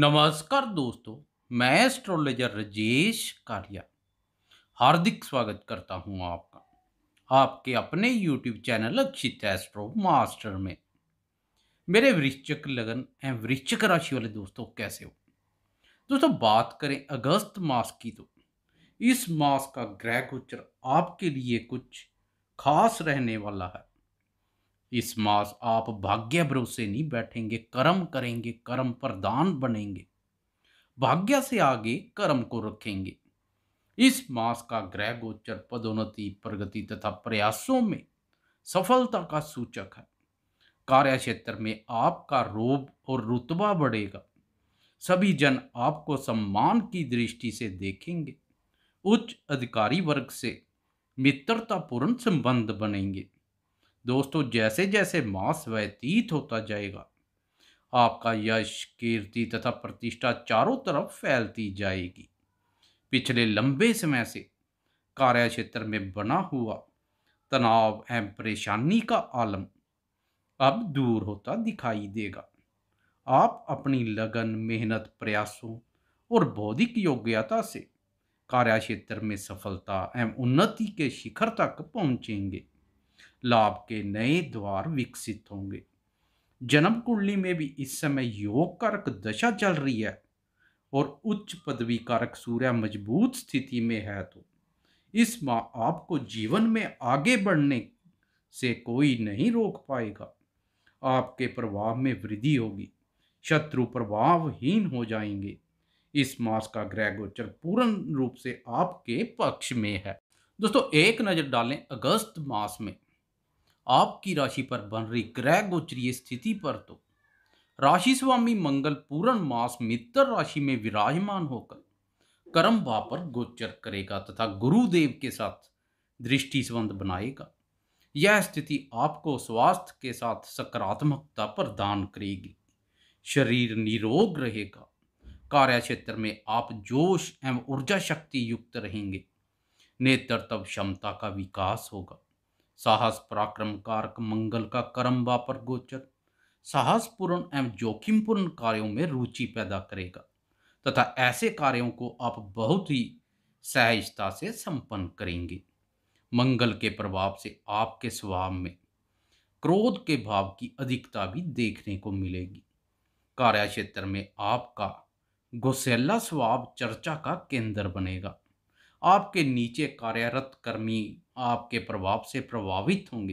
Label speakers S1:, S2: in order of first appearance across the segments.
S1: नमस्कार दोस्तों मैं एस्ट्रोलॉजर राजेश कारिया हार्दिक स्वागत करता हूं आपका आपके अपने YouTube channel Akshit Astro Master में मेरे वृश्चिक लगन एवं वृश्चिक राशि वाले दोस्तों कैसे हो दोस्तों बात करें अगस्त मास की तो इस मास का ग्रह गोचर आपके लिए कुछ खास रहने वाला है इस मास आप भाग्य भरोसे नहीं बैठेंगे कर्म करेंगे कर्म प्रदान बनेंगे भाग्य से आगे कर्म को रखेंगे इस मास का ग्रह गोचर पदोन्नति प्रगति तथा प्रयासों में सफलता का सूचक है कार्य क्षेत्र में आपका रोब और रुतबा बढ़ेगा सभी जन आपको सम्मान की दृष्टि से देखेंगे उच्च अधिकारी वर्ग से मित्रतापूर्ण संबंध बनेंगे दोस्तों जैसे जैसे मास व्यतीत होता जाएगा आपका यश कीर्ति तथा प्रतिष्ठा चारों तरफ फैलती जाएगी पिछले लंबे समय से कार्य क्षेत्र में बना हुआ तनाव एवं परेशानी का आलम अब दूर होता दिखाई देगा आप अपनी लगन मेहनत प्रयासों और बौद्धिक योग्यता से कार्य क्षेत्र में सफलता एवं उन्नति के शिखर तक पहुंचेंगे लाभ के नए द्वार विकसित होंगे जन्म कुंडली में भी इस समय योग कारक दशा चल रही है और उच्च पदवी कारक सूर्य मजबूत स्थिति में है तो इस माह आपको जीवन में आगे बढ़ने से कोई नहीं रोक पाएगा आपके प्रभाव में वृद्धि होगी शत्रु प्रभावहीन हो जाएंगे इस मास का ग्रह गोचर पूर्ण रूप से आपके पक्ष में है दोस्तों एक नज़र डालें अगस्त मास में आपकी राशि पर बन रही ग्रह गोचरीय स्थिति पर तो राशि स्वामी मंगल पूर्ण मास मित्र राशि में विराजमान होकर कर्म भाव पर गोचर करेगा तथा गुरुदेव के साथ दृष्टि संबंध बनाएगा यह स्थिति आपको स्वास्थ्य के साथ सकारात्मकता प्रदान करेगी शरीर निरोग रहेगा कार्य क्षेत्र में आप जोश एवं ऊर्जा शक्ति युक्त रहेंगे नेतृत्व क्षमता का विकास होगा साहस पराक्रम कारक मंगल का कर्म वापर गोचर साहसपूर्ण एवं जोखिमपूर्ण कार्यों में रुचि पैदा करेगा तथा ऐसे कार्यों को आप बहुत ही सहजता से संपन्न करेंगे मंगल के प्रभाव से आपके स्वभाव में क्रोध के भाव की अधिकता भी देखने को मिलेगी कार्य क्षेत्र में आपका गुस्सेला स्वभाव चर्चा का केंद्र बनेगा आपके नीचे कार्यरत कर्मी आपके प्रभाव से प्रभावित होंगे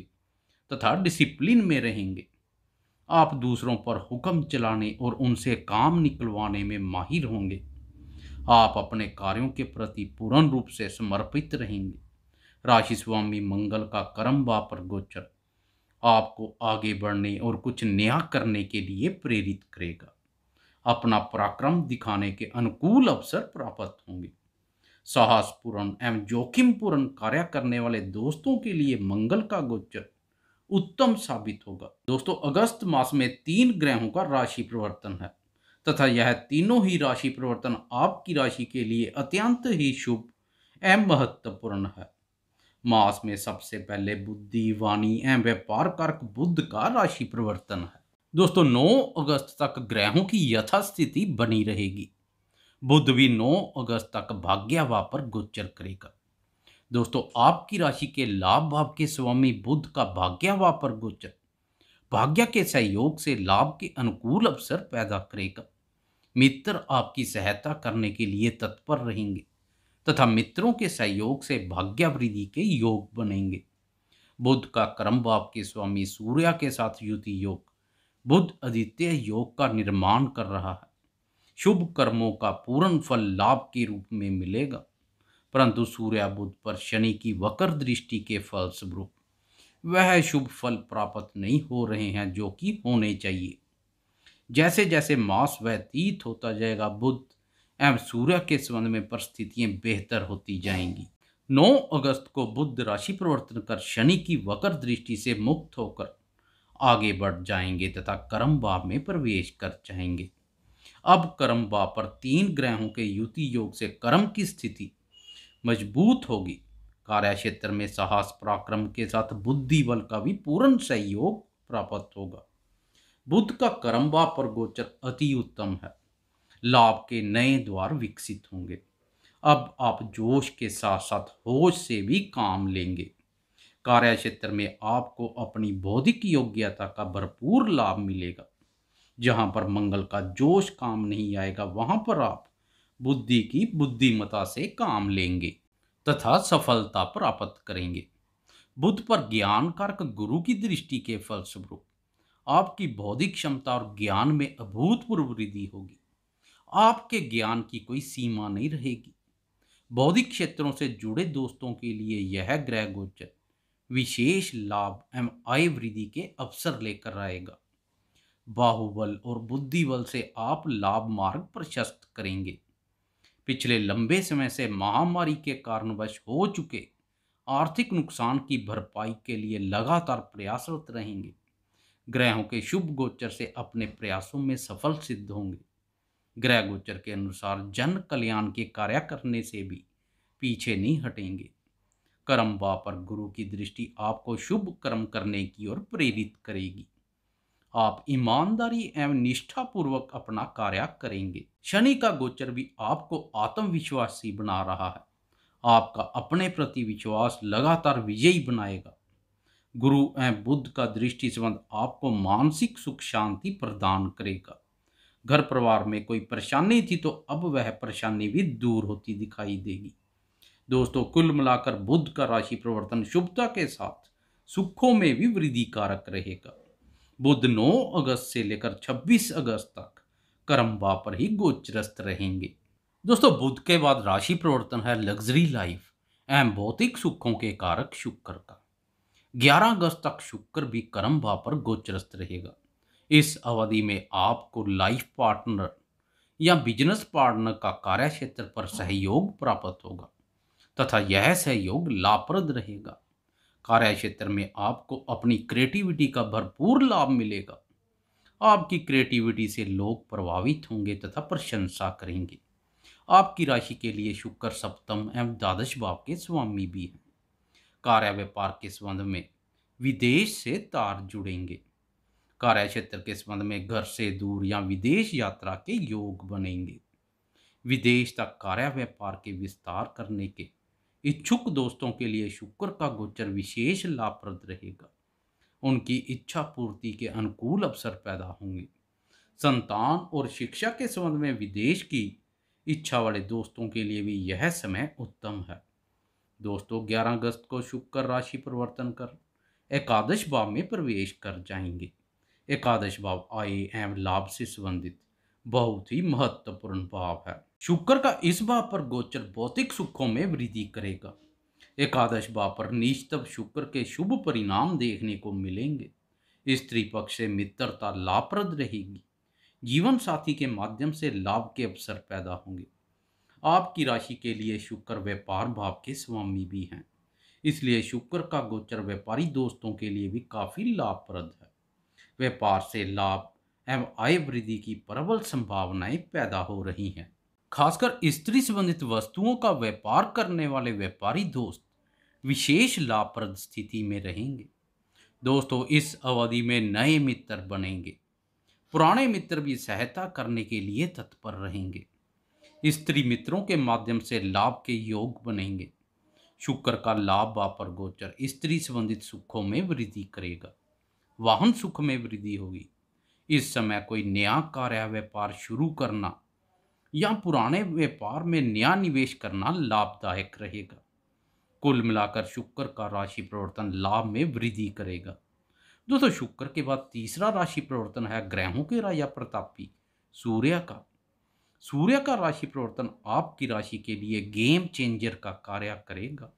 S1: तथा डिसिप्लिन में रहेंगे आप दूसरों पर हुक्म चलाने और उनसे काम निकलवाने में माहिर होंगे आप अपने कार्यों के प्रति पूर्ण रूप से समर्पित रहेंगे राशि स्वामी मंगल का कर्म वापर गोचर आपको आगे बढ़ने और कुछ नया करने के लिए प्रेरित करेगा अपना पराक्रम दिखाने के अनुकूल अवसर प्राप्त होंगे साहसपूर्ण एवं जोखिमपूर्ण कार्य करने वाले दोस्तों के लिए मंगल का गोचर उत्तम साबित होगा दोस्तों अगस्त मास में तीन ग्रहों का राशि परिवर्तन है तथा यह तीनों ही राशि परिवर्तन आपकी राशि के लिए अत्यंत ही शुभ एवं महत्वपूर्ण है मास में सबसे पहले बुद्धि वाणी एवं व्यापार कारक बुद्ध का राशि परिवर्तन है दोस्तों 9 अगस्त तक ग्रहों की यथास्थिति बनी रहेगी बुध भी 9 अगस्त तक भाव पर गोचर करेगा दोस्तों आपकी राशि के लाभ भाव के स्वामी बुध का भाव पर गोचर भाग्य के सहयोग से लाभ के अनुकूल अवसर पैदा करेगा मित्र आपकी सहायता करने के लिए तत्पर रहेंगे तथा मित्रों के सहयोग से भाग्य वृद्धि के योग बनेंगे बुध का कर्म भाव के स्वामी सूर्य के साथ युति योग बुध आदित्य योग का निर्माण कर रहा है शुभ कर्मों का पूर्ण फल लाभ के रूप में मिलेगा परंतु सूर्या बुद्ध पर शनि की वक्र दृष्टि के फलस्वरूप वह शुभ फल प्राप्त नहीं हो रहे हैं जो कि होने चाहिए जैसे जैसे मास व्यतीत होता जाएगा बुद्ध एवं सूर्य के संबंध में परिस्थितियां बेहतर होती जाएंगी 9 अगस्त को बुद्ध राशि परिवर्तन कर शनि की वक्र दृष्टि से मुक्त होकर आगे बढ़ जाएंगे तथा कर्म भाव में प्रवेश कर जाएंगे अब कर्म वापर तीन ग्रहों के युति योग से कर्म की स्थिति मजबूत होगी कार्य क्षेत्र में साहस पराक्रम के साथ बुद्धि बल का भी पूर्ण सहयोग प्राप्त होगा बुद्ध का कर्म वापर गोचर अति उत्तम है लाभ के नए द्वार विकसित होंगे अब आप जोश के साथ साथ होश से भी काम लेंगे कार्य क्षेत्र में आपको अपनी बौद्धिक योग्यता का भरपूर लाभ मिलेगा जहाँ पर मंगल का जोश काम नहीं आएगा वहाँ पर आप बुद्धि की बुद्धिमता से काम लेंगे तथा सफलता प्राप्त करेंगे बुद्ध पर ज्ञान कारक गुरु की दृष्टि के फलस्वरूप आपकी बौद्धिक क्षमता और ज्ञान में अभूतपूर्व वृद्धि होगी आपके ज्ञान की कोई सीमा नहीं रहेगी बौद्धिक क्षेत्रों से जुड़े दोस्तों के लिए यह ग्रह गोचर विशेष लाभ एवं आय वृद्धि के अवसर लेकर आएगा बाहुबल और बुद्धि बल से आप लाभ मार्ग प्रशस्त करेंगे पिछले लंबे समय से महामारी के कारणवश हो चुके आर्थिक नुकसान की भरपाई के लिए लगातार प्रयासरत रहेंगे ग्रहों के शुभ गोचर से अपने प्रयासों में सफल सिद्ध होंगे ग्रह गोचर के अनुसार जन कल्याण के कार्य करने से भी पीछे नहीं हटेंगे कर्म बा पर गुरु की दृष्टि आपको शुभ कर्म करने की ओर प्रेरित करेगी आप ईमानदारी एवं निष्ठापूर्वक अपना कार्य करेंगे शनि का गोचर भी आपको आत्मविश्वासी बना रहा है आपका अपने प्रति विश्वास लगातार विजयी बनाएगा गुरु एवं बुद्ध का दृष्टि संबंध आपको मानसिक सुख शांति प्रदान करेगा घर परिवार में कोई परेशानी थी तो अब वह परेशानी भी दूर होती दिखाई देगी दोस्तों कुल मिलाकर बुद्ध का राशि प्रवर्तन शुभता के साथ सुखों में भी वृद्धि कारक रहेगा बुध 9 अगस्त से लेकर 26 अगस्त तक करम्बा पर ही गोचरस्त रहेंगे दोस्तों बुध के बाद राशि प्रवर्तन है लग्जरी लाइफ एवं भौतिक सुखों के कारक शुक्र का 11 अगस्त तक शुक्र भी कर्म भाव पर गोचरस्त रहेगा इस अवधि में आपको लाइफ पार्टनर या बिजनेस पार्टनर का कार्य क्षेत्र पर सहयोग प्राप्त होगा तथा यह सहयोग लाभप्रद रहेगा कार्य क्षेत्र में आपको अपनी क्रिएटिविटी का भरपूर लाभ मिलेगा आपकी क्रिएटिविटी से लोग प्रभावित होंगे तथा प्रशंसा करेंगे आपकी राशि के लिए शुक्र सप्तम एवं द्वादश भाव के स्वामी भी हैं कार्य व्यापार के संबंध में विदेश से तार जुड़ेंगे कार्य क्षेत्र के संबंध में घर से दूर या विदेश यात्रा के योग बनेंगे विदेश तक कार्य व्यापार के विस्तार करने के इच्छुक दोस्तों के लिए शुक्र का गोचर विशेष लाभप्रद रहेगा उनकी इच्छा पूर्ति के अनुकूल अवसर पैदा होंगे संतान और शिक्षा के संबंध में विदेश की इच्छा वाले दोस्तों के लिए भी यह समय उत्तम है दोस्तों 11 अगस्त को शुक्र राशि परिवर्तन कर एकादश भाव में प्रवेश कर जाएंगे एकादश भाव आय एवं लाभ से संबंधित बहुत ही महत्वपूर्ण भाव है शुक्र का इस भाव पर गोचर भौतिक सुखों में वृद्धि करेगा एकादश भाव पर निश्चित शुक्र के शुभ परिणाम देखने को मिलेंगे स्त्री पक्ष से मित्रता लाभप्रद रहेगी जीवन साथी के माध्यम से लाभ के अवसर पैदा होंगे आपकी राशि के लिए शुक्र व्यापार भाव के स्वामी भी हैं इसलिए शुक्र का गोचर व्यापारी दोस्तों के लिए भी काफ़ी लाभप्रद है व्यापार से लाभ एवं आय वृद्धि की प्रबल संभावनाएं पैदा हो रही हैं खासकर स्त्री संबंधित वस्तुओं का व्यापार करने वाले व्यापारी दोस्त विशेष लाभप्रद स्थिति में रहेंगे दोस्तों इस अवधि में नए मित्र बनेंगे पुराने मित्र भी सहायता करने के लिए तत्पर रहेंगे स्त्री मित्रों के माध्यम से लाभ के योग बनेंगे शुक्र का लाभ वापर गोचर स्त्री संबंधित सुखों में वृद्धि करेगा वाहन सुख में वृद्धि होगी इस समय कोई नया कार्य व्यापार शुरू करना या पुराने व्यापार में नया निवेश करना लाभदायक रहेगा कुल मिलाकर शुक्र का राशि परिवर्तन लाभ में वृद्धि करेगा दोस्तों शुक्र के बाद तीसरा राशि परिवर्तन है ग्रहों के राजा प्रतापी सूर्य का सूर्य का राशि परिवर्तन आपकी राशि के लिए गेम चेंजर का कार्य करेगा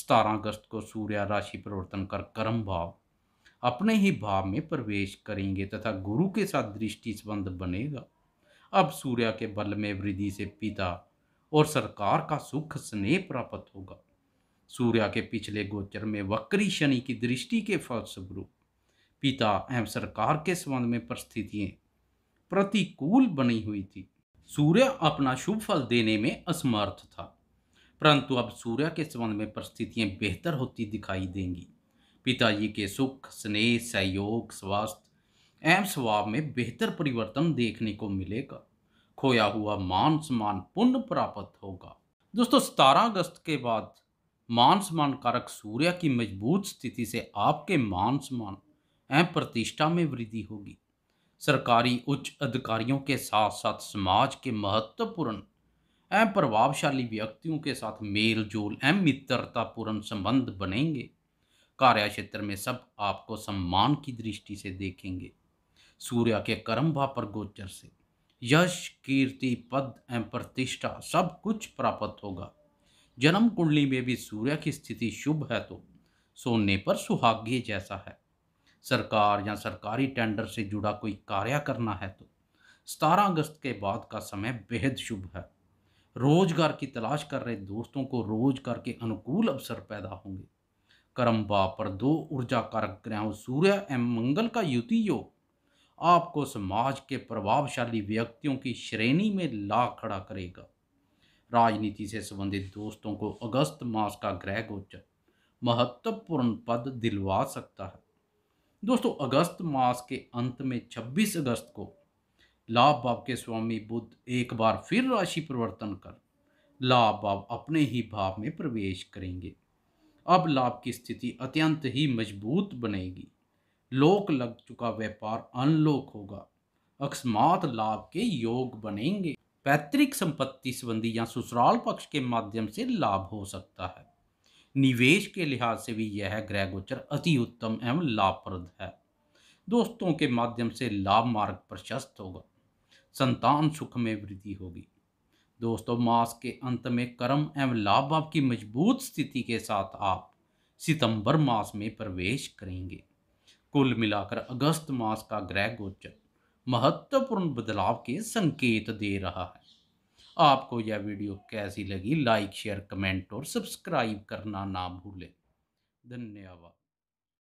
S1: सतारह अगस्त को सूर्य राशि परिवर्तन कर कर्म भाव अपने ही भाव में प्रवेश करेंगे तथा गुरु के साथ दृष्टि संबंध बनेगा अब सूर्य के बल में वृद्धि से पिता और सरकार का सुख स्नेह प्राप्त होगा सूर्य के पिछले गोचर में वक्री शनि की दृष्टि के फलस्वरूप पिता एवं सरकार के संबंध में परिस्थितियाँ प्रतिकूल बनी हुई थी सूर्य अपना शुभ फल देने में असमर्थ था परंतु अब सूर्य के संबंध में परिस्थितियाँ बेहतर होती दिखाई देंगी पिताजी के सुख स्नेह सहयोग स्वास्थ्य एम स्वभाव में बेहतर परिवर्तन देखने को मिलेगा खोया हुआ मान सम्मान पुनः प्राप्त होगा दोस्तों सतारह अगस्त के बाद मान सम्मान कारक सूर्य की मजबूत स्थिति से आपके मान सम्मान एवं प्रतिष्ठा में वृद्धि होगी सरकारी उच्च अधिकारियों के साथ साथ समाज के महत्वपूर्ण एम प्रभावशाली व्यक्तियों के साथ मेल जोल एवं मित्रतापूर्ण संबंध बनेंगे कार्य क्षेत्र में सब आपको सम्मान की दृष्टि से देखेंगे सूर्य के करम्भा पर गोचर से यश कीर्ति पद एवं प्रतिष्ठा सब कुछ प्राप्त होगा जन्म कुंडली में भी सूर्य की स्थिति शुभ है तो सोने पर सुहाग्य जैसा है सरकार या सरकारी टेंडर से जुड़ा कोई कार्य करना है तो सतारह अगस्त के बाद का समय बेहद शुभ है रोजगार की तलाश कर रहे दोस्तों को रोजगार के अनुकूल अवसर पैदा होंगे करम्बा पर दो ऊर्जा कारक ग्रहों सूर्य एवं मंगल का युति योग आपको समाज के प्रभावशाली व्यक्तियों की श्रेणी में ला खड़ा करेगा राजनीति से संबंधित दोस्तों को अगस्त मास का ग्रह गोचर महत्वपूर्ण पद दिलवा सकता है दोस्तों अगस्त मास के अंत में 26 अगस्त को लाभ बाब के स्वामी बुद्ध एक बार फिर राशि परिवर्तन कर लाभ बाब अपने ही भाव में प्रवेश करेंगे अब लाभ की स्थिति अत्यंत ही मजबूत बनेगी लोक लग चुका व्यापार अनलोक होगा अकस्मात लाभ के योग बनेंगे पैतृक संपत्ति संबंधी या ससुराल पक्ष के माध्यम से लाभ हो सकता है निवेश के लिहाज से भी यह ग्रह गोचर अति उत्तम एवं लाभप्रद है दोस्तों के माध्यम से लाभ मार्ग प्रशस्त होगा संतान सुख में वृद्धि होगी दोस्तों मास के अंत में कर्म एवं लाभ की मजबूत स्थिति के साथ आप सितंबर मास में प्रवेश करेंगे कुल मिलाकर अगस्त मास का ग्रह गोचर महत्वपूर्ण बदलाव के संकेत दे रहा है आपको यह वीडियो कैसी लगी लाइक शेयर कमेंट और सब्सक्राइब करना ना भूलें धन्यवाद